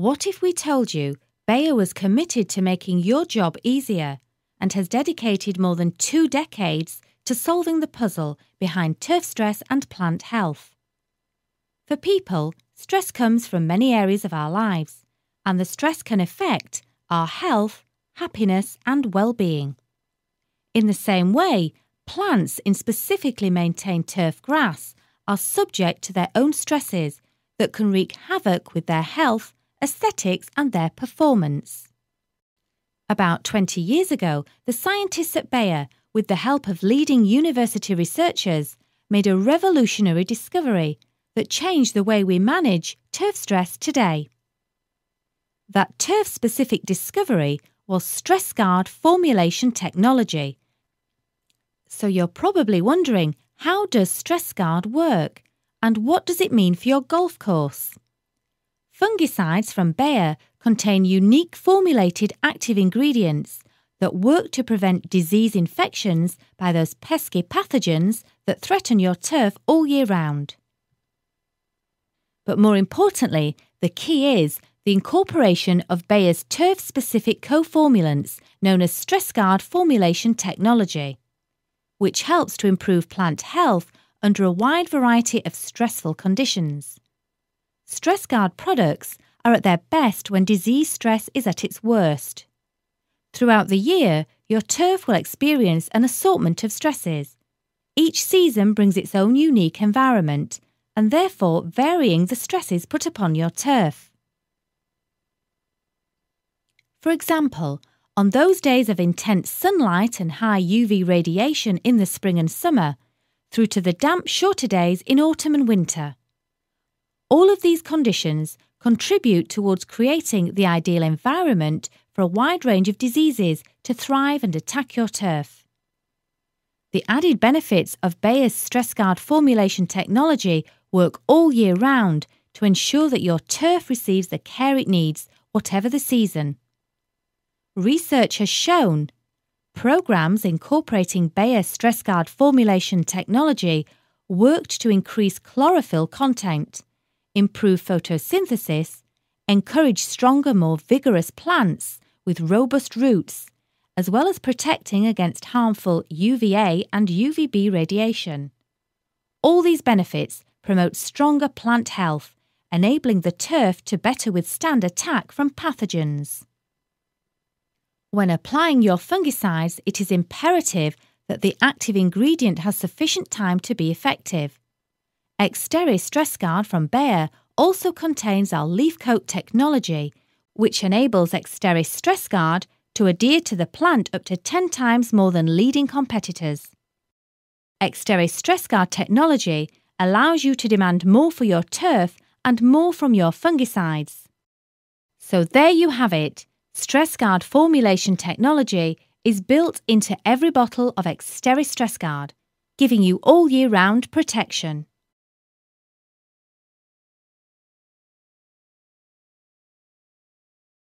What if we told you Bayer was committed to making your job easier and has dedicated more than two decades to solving the puzzle behind turf stress and plant health? For people, stress comes from many areas of our lives, and the stress can affect our health, happiness, and well being. In the same way, plants in specifically maintained turf grass are subject to their own stresses that can wreak havoc with their health aesthetics, and their performance. About 20 years ago, the scientists at Bayer, with the help of leading university researchers, made a revolutionary discovery that changed the way we manage turf stress today. That turf specific discovery was stress guard formulation technology. So you're probably wondering how does stress guard work and what does it mean for your golf course? Fungicides from Bayer contain unique formulated active ingredients that work to prevent disease infections by those pesky pathogens that threaten your turf all year round. But more importantly, the key is the incorporation of Bayer's turf specific co-formulants known as Stressguard formulation technology, which helps to improve plant health under a wide variety of stressful conditions. StressGuard products are at their best when disease stress is at its worst. Throughout the year, your turf will experience an assortment of stresses. Each season brings its own unique environment and therefore varying the stresses put upon your turf. For example, on those days of intense sunlight and high UV radiation in the spring and summer, through to the damp, shorter days in autumn and winter, all of these conditions contribute towards creating the ideal environment for a wide range of diseases to thrive and attack your turf. The added benefits of Bayer's stress guard formulation technology work all year round to ensure that your turf receives the care it needs, whatever the season. Research has shown programs incorporating Bayer stress guard formulation technology worked to increase chlorophyll content improve photosynthesis, encourage stronger, more vigorous plants with robust roots, as well as protecting against harmful UVA and UVB radiation. All these benefits promote stronger plant health, enabling the turf to better withstand attack from pathogens. When applying your fungicides, it is imperative that the active ingredient has sufficient time to be effective Stress Guard from Bayer also contains our leaf coat technology, which enables Stress Guard to adhere to the plant up to 10 times more than leading competitors. Stress Guard technology allows you to demand more for your turf and more from your fungicides. So there you have it. Stress Guard formulation technology is built into every bottle of Stress Guard, giving you all year round protection.